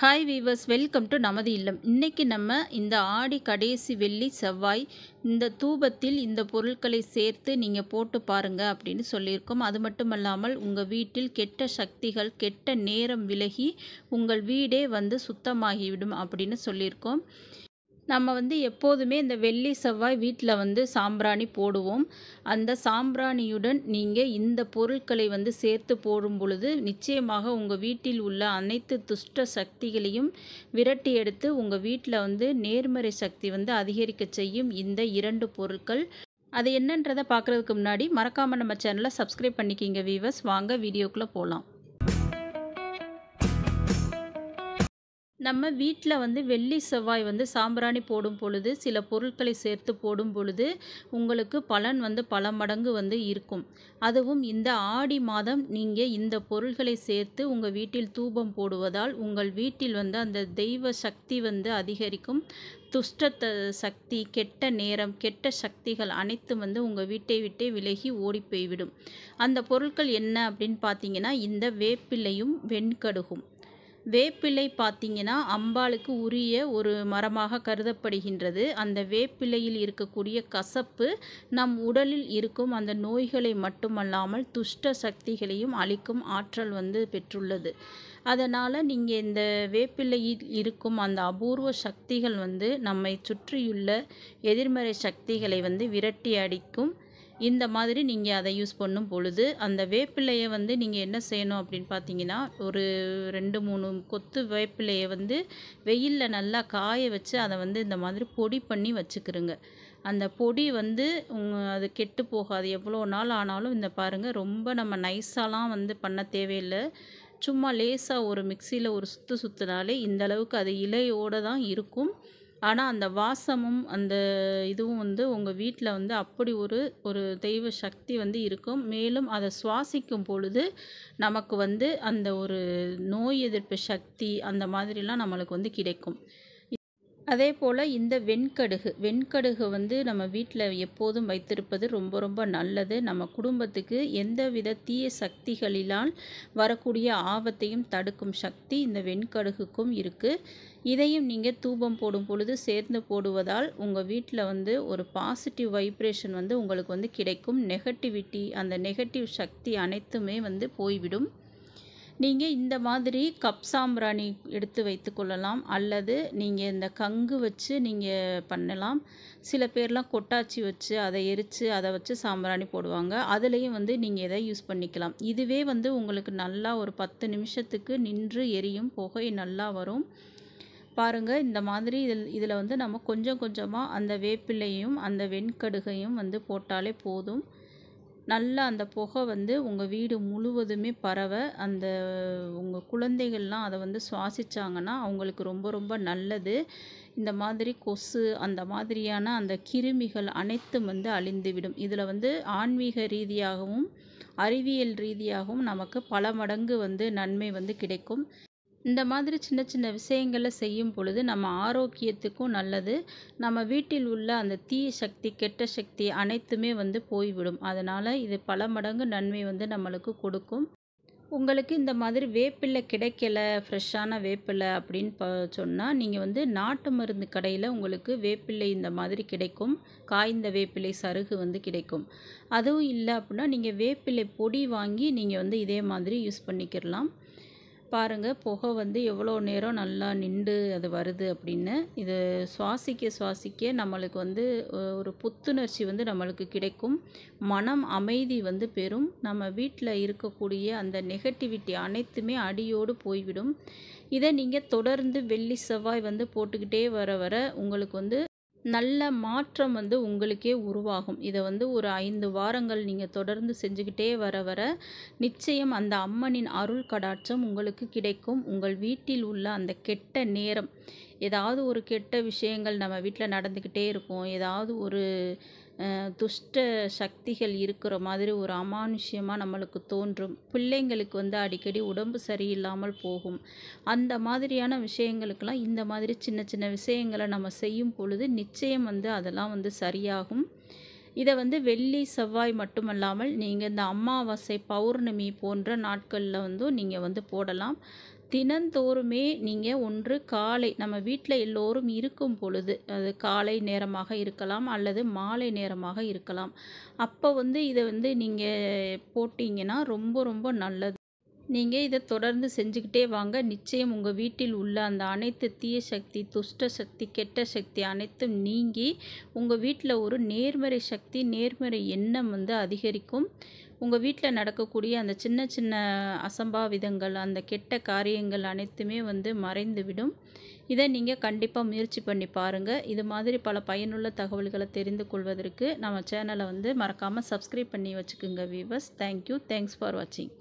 hi viewers welcome to நமது இல்லம் இன்றைக்கி நம்ம இந்த ஆடி கடைசி வெள்ளி செவ்வாய் இந்த தூபத்தில் இந்த பொருட்களை சேர்த்து நீங்கள் போட்டு பாருங்கள் அப்படின்னு சொல்லியிருக்கோம் அது மட்டுமல்லாமல் உங்கள் வீட்டில் கெட்ட சக்திகள் கெட்ட நேரம் விலகி உங்கள் வீடே வந்து சுத்தமாகிவிடும் அப்படின்னு சொல்லியிருக்கோம் நம்ம வந்து எப்போதுமே இந்த வெள்ளி செவ்வாய் வீட்டில் வந்து சாம்பிராணி போடுவோம் அந்த சாம்பிராணியுடன் நீங்கள் இந்த பொருட்களை வந்து சேர்த்து போடும் பொழுது நிச்சயமாக உங்கள் வீட்டில் உள்ள அனைத்து துஷ்ட சக்திகளையும் விரட்டி எடுத்து உங்கள் வீட்டில் வந்து நேர்மறை சக்தி வந்து அதிகரிக்க செய்யும் இந்த இரண்டு பொருட்கள் அது என்னன்றதை பார்க்குறதுக்கு முன்னாடி மறக்காமல் நம்ம சேனலை சப்ஸ்கிரைப் பண்ணிக்கிங்க வீவர்ஸ் வாங்க வீடியோக்குள்ளே போகலாம் நம்ம வீட்டில் வந்து வெள்ளி செவ்வாய் வந்து சாம்பிராணி போடும் பொழுது சில பொருட்களை சேர்த்து போடும் பொழுது உங்களுக்கு பலன் வந்து பல மடங்கு வந்து இருக்கும் அதுவும் இந்த ஆடி மாதம் நீங்கள் இந்த பொருள்களை சேர்த்து உங்கள் வீட்டில் தூபம் போடுவதால் உங்கள் வீட்டில் வந்து அந்த தெய்வ சக்தி வந்து அதிகரிக்கும் துஷ்ட சக்தி கெட்ட நேரம் கெட்ட சக்திகள் அனைத்தும் வந்து உங்கள் வீட்டை விட்டே விலகி ஓடி போய்விடும் அந்த பொருட்கள் என்ன அப்படின்னு பார்த்தீங்கன்னா இந்த வேப்பிலையும் வெண்கடுகும் வேப்பிலை பார்த்திங்கன்னா அம்பாளுக்கு உரிய ஒரு மரமாக கருதப்படுகின்றது அந்த வேப்பிலையில் இருக்கக்கூடிய கசப்பு நம் உடலில் இருக்கும் அந்த நோய்களை மட்டுமல்லாமல் துஷ்ட சக்திகளையும் அளிக்கும் ஆற்றல் வந்து பெற்றுள்ளது அதனால் நீங்கள் இந்த வேப்பிலையில் இருக்கும் அந்த அபூர்வ சக்திகள் வந்து நம்மை சுற்றியுள்ள எதிர்மறை சக்திகளை வந்து விரட்டி அடிக்கும் இந்த மாதிரி நீங்கள் அதை யூஸ் பண்ணும் பொழுது அந்த வேப்பிலையை வந்து நீங்கள் என்ன செய்யணும் அப்படின்னு பார்த்தீங்கன்னா ஒரு ரெண்டு மூணு கொத்து வேப்பிலையை வந்து வெயிலில் நல்லா காய வச்சு அதை வந்து இந்த மாதிரி பொடி பண்ணி வச்சுக்கிறோங்க அந்த பொடி வந்து அது கெட்டு போகாது எவ்வளோ நாள் ஆனாலும் இந்த பாருங்கள் ரொம்ப நம்ம நைஸாலாம் வந்து பண்ண தேவையில்லை சும்மா லேசாக ஒரு மிக்சியில் ஒரு சுற்று சுற்றுனாலே இந்த அளவுக்கு அது இலையோடு தான் இருக்கும் ஆனால் அந்த வாசமும் அந்த இதுவும் வந்து உங்கள் வீட்டில் வந்து அப்படி ஒரு ஒரு தெய்வ சக்தி வந்து இருக்கும் மேலும் அதை சுவாசிக்கும் பொழுது நமக்கு வந்து அந்த ஒரு நோய் எதிர்ப்பு சக்தி அந்த மாதிரிலாம் நம்மளுக்கு வந்து கிடைக்கும் அதே போல் இந்த வெண்கடுகு வெண்கடுகு வந்து நம்ம வீட்டில் எப்போதும் வைத்திருப்பது ரொம்ப ரொம்ப நல்லது நம்ம குடும்பத்துக்கு எந்த வித தீய சக்திகளிலால் வரக்கூடிய ஆபத்தையும் தடுக்கும் சக்தி இந்த வெண்கடுகுக்கும் இருக்குது இதையும் நீங்கள் தூபம் போடும் பொழுது சேர்ந்து போடுவதால் உங்கள் வீட்டில் வந்து ஒரு பாசிட்டிவ் வைப்ரேஷன் வந்து உங்களுக்கு வந்து கிடைக்கும் நெகட்டிவிட்டி அந்த நெகட்டிவ் சக்தி அனைத்துமே வந்து போய்விடும் நீங்கள் இந்த மாதிரி கப் சாம்பிராணி எடுத்து வைத்து கொள்ளலாம் அல்லது நீங்கள் இந்த கங்கு வச்சு நீங்கள் பண்ணலாம் சில பேர்லாம் கொட்டாச்சி வச்சு அதை எரித்து அதை வச்சு சாம்பிராணி போடுவாங்க அதுலேயும் வந்து நீங்கள் எதை யூஸ் பண்ணிக்கலாம் இதுவே வந்து உங்களுக்கு நல்லா ஒரு பத்து நிமிஷத்துக்கு நின்று எரியும் புகை நல்லா வரும் பாருங்கள் இந்த மாதிரி இதில் இதில் வந்து நம்ம கொஞ்சம் கொஞ்சமாக அந்த வேப்பிலையும் அந்த வெண்கடுகையும் வந்து போட்டாலே போதும் நல்லா அந்த புகை வந்து உங்கள் வீடு முழுவதுமே பரவ அந்த உங்கள் குழந்தைகள்லாம் அதை வந்து சுவாசித்தாங்கன்னா அவங்களுக்கு ரொம்ப ரொம்ப நல்லது இந்த மாதிரி கொசு அந்த மாதிரியான அந்த கிருமிகள் அனைத்தும் வந்து அழிந்துவிடும் இதில் வந்து ஆன்மீக ரீதியாகவும் அறிவியல் ரீதியாகவும் நமக்கு பல மடங்கு வந்து நன்மை வந்து கிடைக்கும் இந்த மாதிரி சின்ன சின்ன விஷயங்களை செய்யும் பொழுது நம்ம ஆரோக்கியத்துக்கும் நல்லது நம்ம வீட்டில் உள்ள அந்த தீய சக்தி கெட்ட சக்தி அனைத்துமே வந்து போய்விடும் அதனால் இது பல மடங்கு நன்மை வந்து நம்மளுக்கு கொடுக்கும் உங்களுக்கு இந்த மாதிரி வேப்பிலை கிடைக்கல ஃப்ரெஷ்ஷான வேப்பிலை அப்படின்னு ப சொன்னால் நீங்கள் வந்து நாட்டு மருந்து கடையில் உங்களுக்கு வேப்பிலை இந்த மாதிரி கிடைக்கும் காய்ந்த வேப்பிலை சருகு வந்து கிடைக்கும் அதுவும் இல்லை அப்படின்னா நீங்கள் வேப்பிலை பொடி வாங்கி நீங்கள் வந்து இதே மாதிரி யூஸ் பண்ணிக்கிடலாம் பாருங்கள் புகை வந்து எவ்வளோ நேரம் நல்லா நின்று அது வருது அப்படின்னு இது சுவாசிக்க சுவாசிக்க நம்மளுக்கு வந்து ஒரு புத்துணர்ச்சி வந்து நம்மளுக்கு கிடைக்கும் மனம் அமைதி வந்து பெறும் நம்ம வீட்டில் இருக்கக்கூடிய அந்த நெகட்டிவிட்டி அனைத்துமே அடியோடு போய்விடும் இதை நீங்கள் தொடர்ந்து வெள்ளி செவ்வாய் வந்து போட்டுக்கிட்டே வர வர உங்களுக்கு வந்து நல்ல மாற்றம் வந்து உங்களுக்கே உருவாகும் இதை வந்து ஒரு ஐந்து வாரங்கள் நீங்கள் தொடர்ந்து செஞ்சுக்கிட்டே வர வர நிச்சயம் அந்த அம்மனின் அருள் கடாட்சம் உங்களுக்கு கிடைக்கும் உங்கள் வீட்டில் உள்ள அந்த கெட்ட நேரம் ஏதாவது ஒரு கெட்ட விஷயங்கள் நம்ம வீட்டில் நடந்துக்கிட்டே இருக்கும் ஏதாவது ஒரு துஷ்ட சக்திகள் இருக்கிற மாதிரி ஒரு அமானுஷ்யமாக நம்மளுக்கு தோன்றும் பிள்ளைங்களுக்கு வந்து அடிக்கடி உடம்பு சரியில்லாமல் போகும் அந்த மாதிரியான விஷயங்களுக்கெல்லாம் இந்த மாதிரி சின்ன சின்ன விஷயங்களை நம்ம செய்யும் பொழுது நிச்சயம் வந்து அதெல்லாம் வந்து சரியாகும் இதை வந்து வெள்ளி செவ்வாய் மட்டுமல்லாமல் நீங்கள் இந்த அமாவாசை பௌர்ணமி போன்ற நாட்களில் வந்து நீங்கள் வந்து போடலாம் தினந்தோறுமே நீங்கள் ஒன்று காலை நம்ம வீட்டில் எல்லோரும் இருக்கும் பொழுது அது காலை நேரமாக இருக்கலாம் அல்லது மாலை நேரமாக இருக்கலாம் அப்போ வந்து இதை வந்து நீங்கள் போட்டிங்கன்னா ரொம்ப ரொம்ப நல்லது நீங்கள் இதை தொடர்ந்து செஞ்சுக்கிட்டே வாங்க நிச்சயம் உங்கள் வீட்டில் உள்ள அந்த அனைத்து தீய சக்தி துஷ்ட சக்தி கெட்ட சக்தி அனைத்தும் நீங்கி உங்கள் வீட்டில் ஒரு நேர்மறை சக்தி நேர்மறை எண்ணம் வந்து அதிகரிக்கும் உங்கள் வீட்டில் நடக்கக்கூடிய அந்த சின்ன சின்ன அசம்பாவிதங்கள் அந்த கெட்ட காரியங்கள் அனைத்துமே வந்து மறைந்துவிடும் இதை நீங்கள் கண்டிப்பாக முயற்சி பண்ணி பாருங்கள் இது மாதிரி பல பயனுள்ள தகவல்களை தெரிந்து கொள்வதற்கு நம்ம சேனலை வந்து மறக்காமல் சப்ஸ்கிரைப் பண்ணி வச்சுக்கோங்க வீவர்ஸ் தேங்க்யூ தேங்க்ஸ் ஃபார் வாட்சிங்